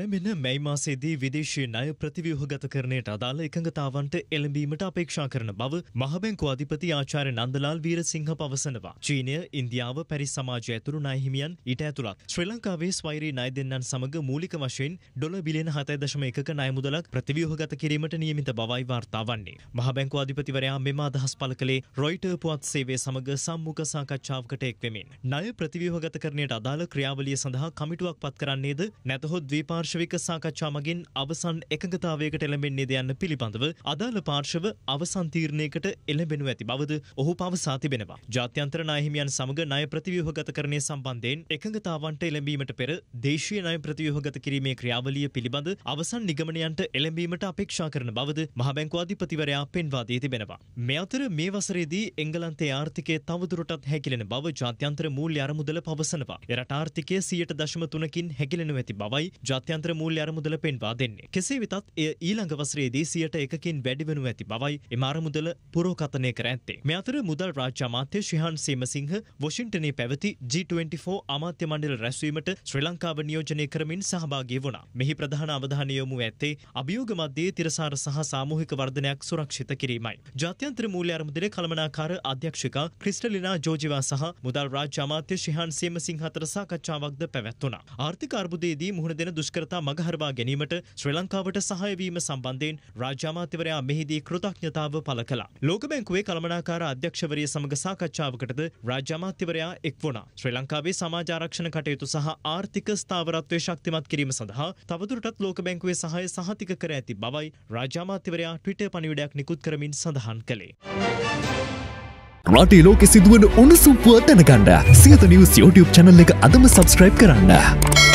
මෙන්න මැයි මාසේදී විදේශී ණය ප්‍රතිව්‍යුහගතකරණයට අදාළ එකඟතාවන්ට එළඹීමට අපේක්ෂා කරන බව මහබැංකු අධිපති ආචාර්ය නන්දලාල් වීරසිංහ පවසනවා. චීනය, ඉන්දියාව, පැරිස් සමාජය ඇතුළු ණය හිමියන් ඊට ඇතුළත්. ශ්‍රී ලංකාවේ ස්වෛරී ණය දෙන්නන් සමග මූලික වශයෙන් ඩොලර් බිලියන 7.1ක ණය මුදලක් ප්‍රතිව්‍යුහගත කිරීමට නියමිත බවයි වාර්තා වන්නේ. මහබැංකු අධිපතිවරයා මෙම අදහස් පළ කළේ රොයිටර් පුවත් සේවය සමග සම්මුඛ සාකච්ඡාවකට එක් වෙමින්. ණය ප්‍රතිව්‍යුහගතකරණයට අදාළ ක්‍රියාවලිය සඳහා කමිටුවක් පත් කරන්නේද නැතහොත් ද්වීපාර පාර්ශවික සාකච්ඡා මගින් අවසන් එකඟතාවයකට එළඹෙන්නේද යන්න පිළිබඳව අදාළ පාර්ශව අවසන් තීරණයකට එළඹෙනු ඇති බවද ඔහු පවසා තිබෙනවා. ජාත්‍යන්තර නායහිමියන් සමග ණය ප්‍රතිව්‍යුහගතකරණය සම්බන්ධයෙන් එකඟතාවන්ට එළඹීමට පෙර දේශීය ණය ප්‍රතිව්‍යුහගත කිරීමේ ක්‍රියාවලිය පිළිබඳ අවසන් නිගමනයන්ට එළඹීමට අපේක්ෂා කරන බවද මහ බැංකු අධිපතිවරයා පෙන්වා දී තිබෙනවා. මේ අතර මේ වසරේදී එංගලන්තයේ ආර්ථිකය තවදුරටත් හැකිලෙන බව ජාත්‍යන්තර මූල්‍ය අරමුදල පවසනවා. එරට ආර්ථිකය 100.3කින් හැකිලෙනු ඇති බවයි ජාත්‍ය ජාත්‍යන්ත්‍ර මූල්‍ය අරමුදල පෙන්වා දෙන්නේ. කෙසේ වෙතත් එය ඊළඟ වසරේදී සියයට එකකින් වැඩි වෙනු ඇති බවයි එම අරමුදල පුරෝකථනය කර ඇත්තේ. මේ අතර මුදල් රාජ්‍ය අමාත්‍ය ශ්‍රිහාන් සීමසිංහ වොෂින්ටනයේ පැවති G24 අමාත්‍ය මණ්ඩල රැස්වීමට ශ්‍රී ලංකාව නියෝජනය කරමින් සහභාගී වුණා. මෙහි ප්‍රධාන අවධානය යොමු ඇත්තේ අභියෝග මධ්‍යයේ තිරසාර සහ සාමූහික වර්ධනයක් සුරක්ෂිත කිරීමයි. ජාත්‍යන්ත්‍ර මූල්‍ය අරමුදල කළමනාකාර අධ්‍යක්ෂකා ක්‍රිස්ටලිනා ජෝජිවා සහ මුදල් රාජ්‍ය අමාත්‍ය ශ්‍රිහාන් සීමසිංහ අතර සාකච්ඡාවක්ද පැවැත්වුණා. ආර්ථික අර්බුදයේදී මුහුණ දෙන දුෂ්කර කරතා මගහරවා ගැනීමට ශ්‍රී ලංකාවට සහයවීම සම්බන්ධයෙන් රාජ්‍යාමාත්‍යවරයා මෙහිදී කෘතඥතාව පළ කළා. ලෝකබැංකුවේ කළමනාකාර අධ්‍යක්ෂවරිය සමග සාකච්ඡාවකටද රාජ්‍යාමාත්‍යවරයා එක් වුණා. ශ්‍රී ලංකාවේ සමාජ ආරක්ෂණ කටයුතු සහ ආර්ථික ස්ථාවරත්වය ශක්තිමත් කිරීම සඳහා තවදුරටත් ලෝකබැංකුවේ සහාය සහතික කර ඇති බවයි රාජ්‍යාමාත්‍යවරයා ට්විටර් පණිවිඩයක් නිකුත් කරමින් සඳහන් කළේ. රටේ ලෝකෙ සිදුවන උණුසුම්පුව දැනගන්න සියත නිවස් YouTube channel එක අදම subscribe කරන්න.